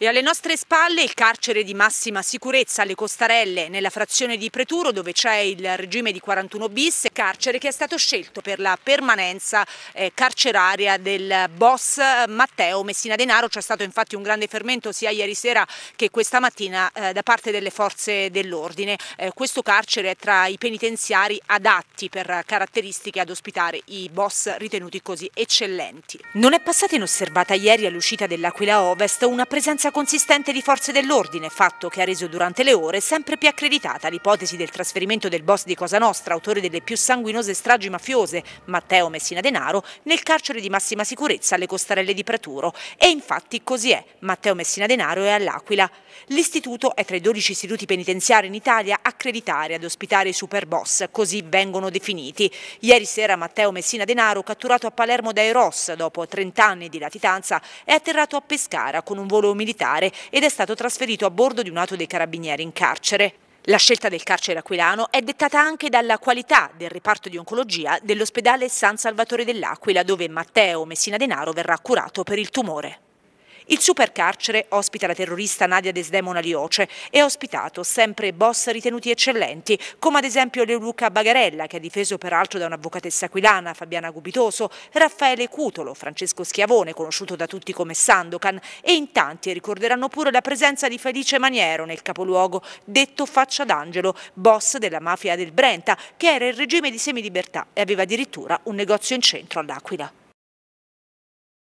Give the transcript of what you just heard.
E alle nostre spalle il carcere di massima sicurezza alle Costarelle, nella frazione di Preturo dove c'è il regime di 41 bis, carcere che è stato scelto per la permanenza eh, carceraria del boss Matteo Messina Denaro. C'è stato infatti un grande fermento sia ieri sera che questa mattina eh, da parte delle forze dell'ordine. Eh, questo carcere è tra i penitenziari adatti per caratteristiche ad ospitare i boss ritenuti così eccellenti. Non è passata inosservata ieri all'uscita dell'Aquila Ovest una presenza presenza consistente di forze dell'ordine, fatto che ha reso durante le ore sempre più accreditata l'ipotesi del trasferimento del boss di Cosa Nostra, autore delle più sanguinose stragi mafiose, Matteo Messina Denaro, nel carcere di massima sicurezza alle costarelle di Praturo. E infatti così è, Matteo Messina Denaro è all'Aquila. L'istituto è tra i 12 istituti penitenziari in Italia accreditati ad ospitare i super boss, così vengono definiti. Ieri sera Matteo Messina Denaro, catturato a Palermo dai Ross dopo 30 anni di latitanza, è atterrato a Pescara con un volo militare militare ed è stato trasferito a bordo di un auto dei carabinieri in carcere. La scelta del carcere aquilano è dettata anche dalla qualità del reparto di oncologia dell'ospedale San Salvatore dell'Aquila, dove Matteo Messina Denaro verrà curato per il tumore. Il supercarcere ospita la terrorista Nadia Desdemona Lioce e ha ospitato sempre boss ritenuti eccellenti, come ad esempio Leoluca Bagarella, che ha difeso peraltro da un'avvocatessa aquilana, Fabiana Gubitoso, Raffaele Cutolo, Francesco Schiavone, conosciuto da tutti come Sandokan, e in tanti ricorderanno pure la presenza di Felice Maniero nel capoluogo, detto Faccia d'Angelo, boss della mafia del Brenta, che era in regime di semilibertà e aveva addirittura un negozio in centro all'Aquila.